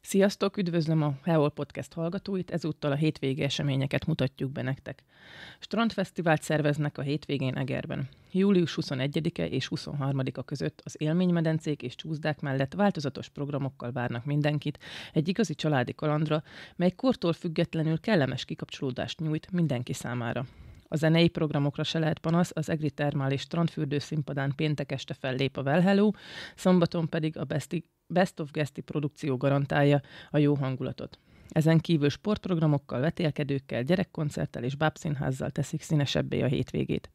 Sziasztok, üdvözlöm a Heol Podcast hallgatóit, ezúttal a hétvégi eseményeket mutatjuk be nektek. Strandfesztivált szerveznek a hétvégén Egerben. Július 21-e és 23-a között az élménymedencék és csúzdák mellett változatos programokkal várnak mindenkit egy igazi családi kalandra, mely kortól függetlenül kellemes kikapcsolódást nyújt mindenki számára. A zenei programokra se lehet panasz, az Egri Termál és Strandfürdő színpadán péntek este fellép a Velhello, well szombaton pedig a Besti Best of Gesti produkció garantálja a jó hangulatot. Ezen kívül sportprogramokkal, vetélkedőkkel, gyerekkoncerttel és bábszínházzal teszik színesebbé a hétvégét.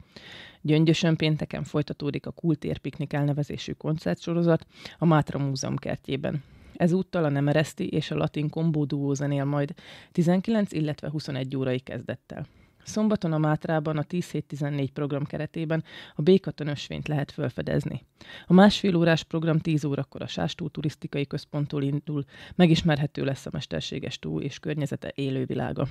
Gyöngyösön pénteken folytatódik a Kultérpiknik elnevezésű koncertsorozat a Mátra Múzeum kertjében. Ezúttal a Nemereszti és a Latin Combo Duo zenél majd 19, illetve 21 órai kezdettel. Szombaton a Mátrában a 10-14 program keretében a Békaton ösvényt lehet felfedezni. A másfél órás program 10 órakor a Sástó turisztikai központtól indul, megismerhető lesz a mesterséges túl és környezete élővilága.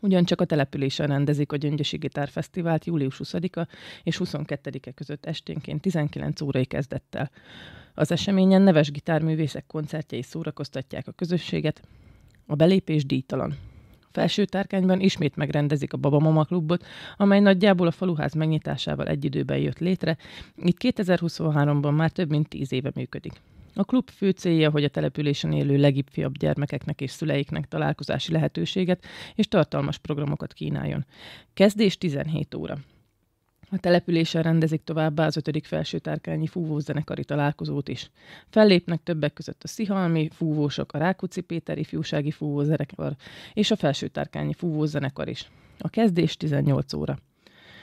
Ugyancsak a településen rendezik a Gyöngyösi Fesztivált július 20-a és 22-e között esténként 19 órai kezdettel. Az eseményen neves gitárművészek koncertjei szórakoztatják a közösséget, a belépés díjtalan. Felső tárkányban ismét megrendezik a Baba Mama klubot, amely nagyjából a faluház megnyitásával egy időben jött létre, így 2023-ban már több mint tíz éve működik. A klub fő célja, hogy a településen élő legibb gyermekeknek és szüleiknek találkozási lehetőséget és tartalmas programokat kínáljon. Kezdés 17 óra. A településen rendezik továbbá az ötödik felsőtárkányi fúvószenekari találkozót is. Fellépnek többek között a Szihalmi fúvósok, a Rákóczi Péter ifjúsági fúvózenekar és a felsőtárkányi fúvózenekar is. A kezdés 18 óra.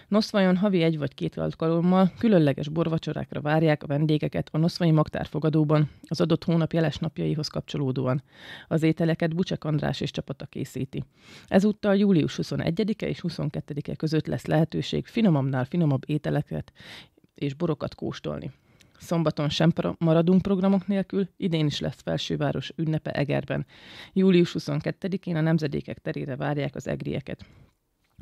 Noszvajon havi egy vagy két alkalommal különleges borvacsorákra várják a vendégeket a Noszvai Magtárfogadóban, az adott hónap jeles napjaihoz kapcsolódóan. Az ételeket Bucsek András és csapata készíti. Ezúttal július 21-e és 22-e között lesz lehetőség finomabbnál finomabb ételeket és borokat kóstolni. Szombaton sem maradunk programok nélkül, idén is lesz Felsőváros ünnepe Egerben. Július 22-én a Nemzedékek terére várják az egrieket.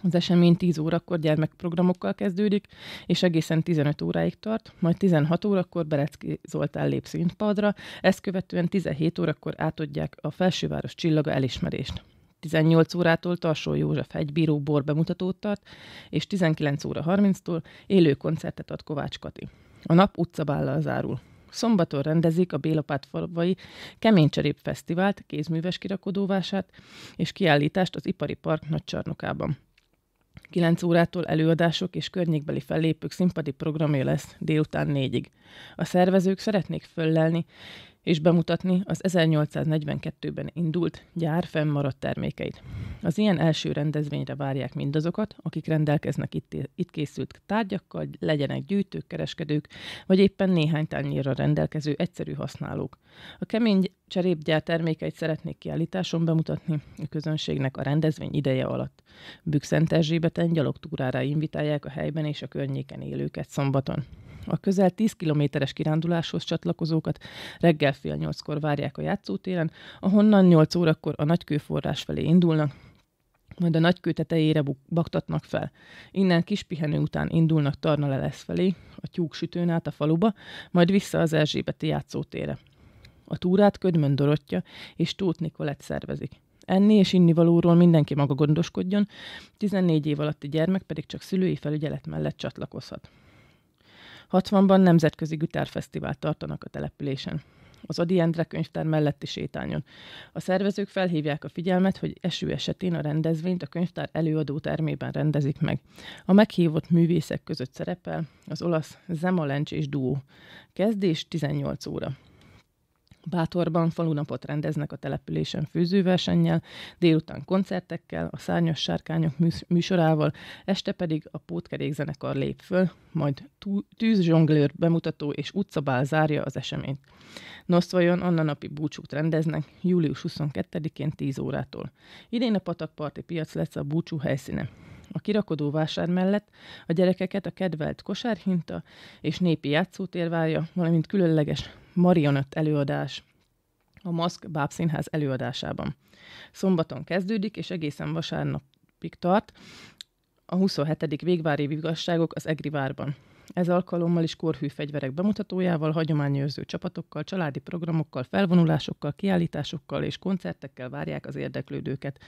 Az esemény 10 órakor gyermekprogramokkal kezdődik, és egészen 15 óráig tart, majd 16 órakor Berecki Zoltán lép színpadra, ezt követően 17 órakor átadják a Felsőváros csillaga elismerést. 18 órától Tarsó József hegybíró bemutatót tart, és 19 óra 30-tól élő koncertet ad Kovács Kati. A nap utcabállal zárul. Szombaton rendezik a Bélapát falvai Kemény Cserép Fesztivált, kézműves kirakodóvását és kiállítást az Ipari Park nagycsarnokában. 9 órától előadások és környékbeli fellépők színpadi programja lesz délután 4-ig. A szervezők szeretnék föllelni és bemutatni az 1842-ben indult gyár fennmaradt termékeit. Az ilyen első rendezvényre várják mindazokat, akik rendelkeznek itt, itt készült tárgyakkal, legyenek gyűjtők, kereskedők, vagy éppen néhány tányérra rendelkező egyszerű használók. A kemény cserépgyár termékeit szeretnék kiállításon bemutatni a közönségnek a rendezvény ideje alatt. Bükszent Erzsébeten gyalogtúrára invitálják a helyben és a környéken élőket szombaton. A közel 10 kilométeres kiránduláshoz csatlakozókat reggel fél nyolckor várják a játszótéren, ahonnan 8 órakor a kőforrás felé indulnak, majd a nagy tetejére baktatnak fel. Innen kis pihenő után indulnak Tarna lesz felé, a tyúk sütőn át a faluba, majd vissza az Erzsébeti játszótére. A túrát Ködmön Dorottya és Tóth Nikolett szervezik. Enni és innivalóról mindenki maga gondoskodjon, 14 év alatti gyermek pedig csak szülői felügyelet mellett csatlakozhat. 60-ban nemzetközi gitárfesztivált tartanak a településen az Adi Endre könyvtár melletti sétányon. A szervezők felhívják a figyelmet, hogy eső esetén a rendezvényt a könyvtár előadó termében rendezik meg. A meghívott művészek között szerepel az olasz Zemalencs és Duó. Kezdés 18 óra. Bátorban falunapot rendeznek a településen főzőversennyel, délután koncertekkel, a Szárnyas Sárkányok műsorával, este pedig a Pótkerék zenekar lép föl, majd tűzzsonglőr bemutató és utcabál zárja az eseményt. Nos, vajon Anna napi búcsút rendeznek július 22-én 10 órától. Idén a patakparti piac lesz a búcsú helyszíne. A kirakodó vásár mellett a gyerekeket a kedvelt kosárhinta és népi játszótér várja, valamint különleges marionett előadás a Maszk Bábszínház előadásában. Szombaton kezdődik, és egészen vasárnapig tart a 27. végvári vigasságok az Egri várban ez alkalommal is korhű fegyverek bemutatójával, hagyományőrző csapatokkal, családi programokkal, felvonulásokkal, kiállításokkal és koncertekkel várják az érdeklődőket.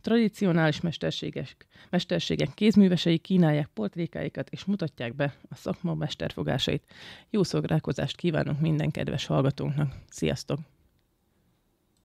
Tradicionális mesterségek, mesterségek kézművesei kínálják portrékáikat és mutatják be a szakma mesterfogásait. Jó szolgálkozást kívánunk minden kedves hallgatónknak. Sziasztok!